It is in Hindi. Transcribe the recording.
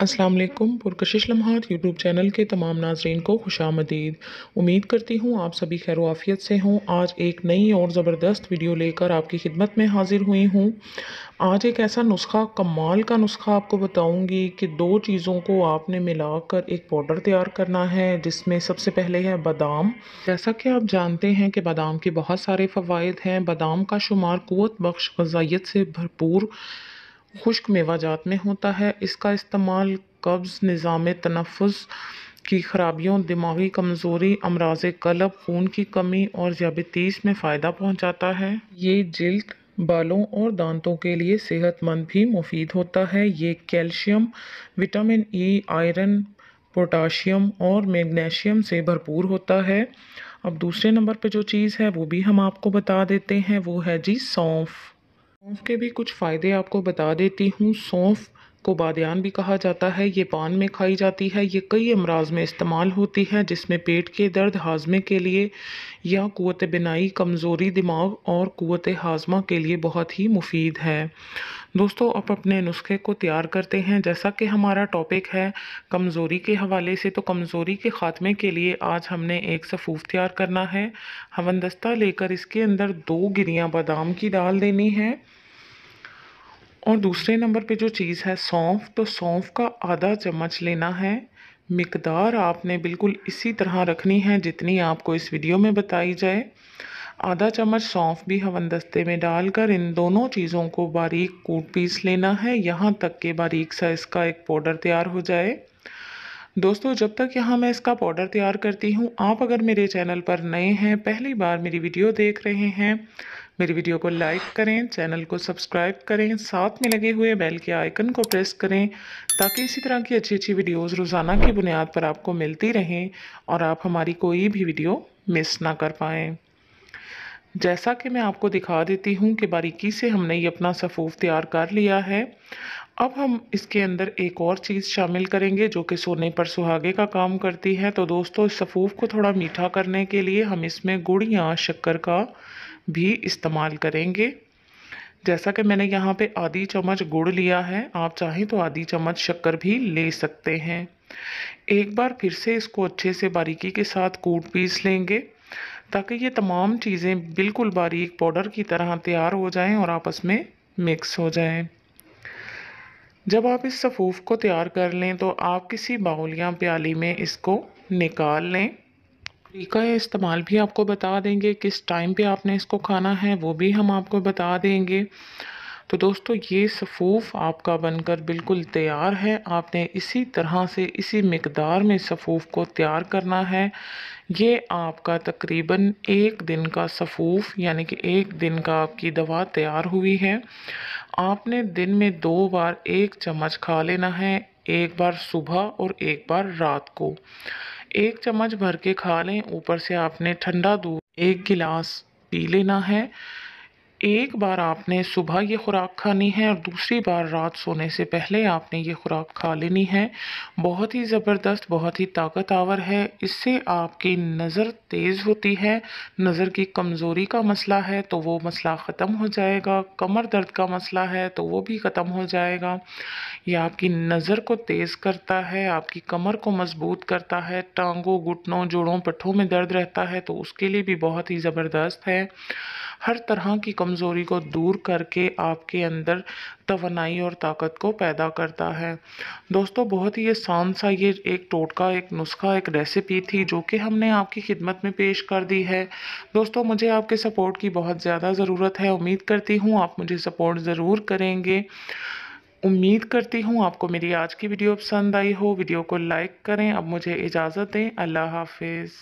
असलम पुरकशिश लम्हात यूट्यूब चैनल के तमाम नाजरन को खुश आमदीद उम्मीद करती हूँ आप सभी खैर आफियत से हों आज एक नई और ज़बरदस्त वीडियो लेकर आपकी खिदमत में हाजिर हुई हूँ आज एक ऐसा नुस्खा कमाल का नुस्खा आपको बताऊँगी कि दो चीज़ों को आपने मिलाकर एक पाउडर तैयार करना है जिसमें सबसे पहले है बादाम जैसा कि आप जानते हैं कि बादाम के बहुत सारे फ़वाद हैं बादाम का शुमार कुत बख्श गजाइत से भरपूर खुश्क मेवाजात में होता है इसका इस्तेमाल कब्ज़ निज़ाम तनफ़ की खराबियों दिमागी कमज़ोरी अमराज कलब खून की कमी और जबतीस में फ़ायदा पहुँचाता है ये जल्द बालों और दांतों के लिए सेहतमंद भी मुफीद होता है ये calcium vitamin E e, iron potassium और मैग्नीशियम से भरपूर होता है अब दूसरे नंबर पे जो चीज़ है वो भी हम आपको बता देते हैं वो है जी सौंफ सौंफ के भी कुछ फ़ायदे आपको बता देती हूँ सौंफ को बादयान भी कहा जाता है ये पान में खाई जाती है ये कई अमराज में इस्तेमाल होती है जिसमें पेट के दर्द हाजमे के लिए या कुत बिनाई कमज़ोरी दिमाग और कुत हाजमा के लिए बहुत ही मुफीद है दोस्तों आप अपने नुस्खे को तैयार करते हैं जैसा कि हमारा टॉपिक है कमज़ोरी के हवाले से तो कमज़ोरी के ख़ात्मे के लिए आज हमने एक सफ़ूफ तैयार करना है हवनदस्ता लेकर इसके अंदर दो गिरियाँ बादाम की डाल देनी है और दूसरे नंबर पे जो चीज़ है सौंफ तो सौंफ का आधा चम्मच लेना है मकदार आपने बिल्कुल इसी तरह रखनी है जितनी आपको इस वीडियो में बताई जाए आधा चम्मच सौंफ भी हवन दस्ते में डालकर इन दोनों चीज़ों को बारीक कूट पीस लेना है यहाँ तक के बारीक सा इसका एक पाउडर तैयार हो जाए दोस्तों जब तक यहाँ मैं इसका पाउडर तैयार करती हूँ आप अगर मेरे चैनल पर नए हैं पहली बार मेरी वीडियो देख रहे हैं मेरी वीडियो को लाइक करें चैनल को सब्सक्राइब करें साथ में लगे हुए बेल के आइकन को प्रेस करें ताकि इसी तरह की अच्छी अच्छी वीडियोस रोज़ाना की बुनियाद पर आपको मिलती रहें और आप हमारी कोई भी वीडियो मिस ना कर पाएँ जैसा कि मैं आपको दिखा देती हूँ कि बारीकी से हमने ये अपना सफ़ूफ तैयार कर लिया है अब हम इसके अंदर एक और चीज़ शामिल करेंगे जो कि सोने पर सुहागे का काम करती है तो दोस्तों इस सफ़ूफ को थोड़ा मीठा करने के लिए हम इसमें गुड़ या शक्कर का भी इस्तेमाल करेंगे जैसा कि मैंने यहाँ पे आधी चम्मच गुड़ लिया है आप चाहें तो आधी चम्मच शक्कर भी ले सकते हैं एक बार फिर से इसको अच्छे से बारीकी के साथ कूट पीस लेंगे ताकि ये तमाम चीज़ें बिल्कुल बारीक पाउडर की तरह तैयार हो जाएं और आपस में मिक्स हो जाएं। जब आप इस सफ़ूफ को तैयार कर लें तो आप किसी बाउल या प्याली में इसको निकाल लें तरीका इस्तेमाल भी आपको बता देंगे किस टाइम पे आपने इसको खाना है वो भी हम आपको बता देंगे तो दोस्तों ये सफ़ूफ़ आपका बनकर बिल्कुल तैयार है आपने इसी तरह से इसी मकदार में सफ़ूफ़ को तैयार करना है ये आपका तकरीबन एक दिन का सफ़ूफ़ यानी कि एक दिन का आपकी दवा तैयार हुई है आपने दिन में दो बार एक चम्मच खा लेना है एक बार सुबह और एक बार रात को एक चम्मच भर के खा लें ऊपर से आपने ठंडा दूध एक गिलास पी लेना है एक बार आपने सुबह ये खुराक खानी है और दूसरी बार रात सोने से पहले आपने ये खुराक खा लेनी है बहुत ही ज़बरदस्त बहुत ही ताकत आवर है इससे आपकी नज़र तेज़ होती है नज़र की कमज़ोरी का मसला है तो वो मसला ख़त्म हो जाएगा कमर दर्द का मसला है तो वो भी ख़त्म हो जाएगा ये आपकी नज़र को तेज़ करता है आपकी कमर को मज़बूत करता है टांगों घुटनों जोड़ों पट्ठों में दर्द रहता है तो उसके लिए भी बहुत ही ज़बरदस्त है हर तरह की कमज़ोरी को दूर करके आपके अंदर तोनाई और ताकत को पैदा करता है दोस्तों बहुत ही आसान सा ये एक टोटका एक नुस्खा एक रेसिपी थी जो कि हमने आपकी खिदमत में पेश कर दी है दोस्तों मुझे आपके सपोर्ट की बहुत ज़्यादा ज़रूरत है उम्मीद करती हूँ आप मुझे सपोर्ट ज़रूर करेंगे उम्मीद करती हूँ आपको मेरी आज की वीडियो पसंद आई हो वीडियो को लाइक करें अब मुझे इजाज़त दें अल्लाह हाफिज़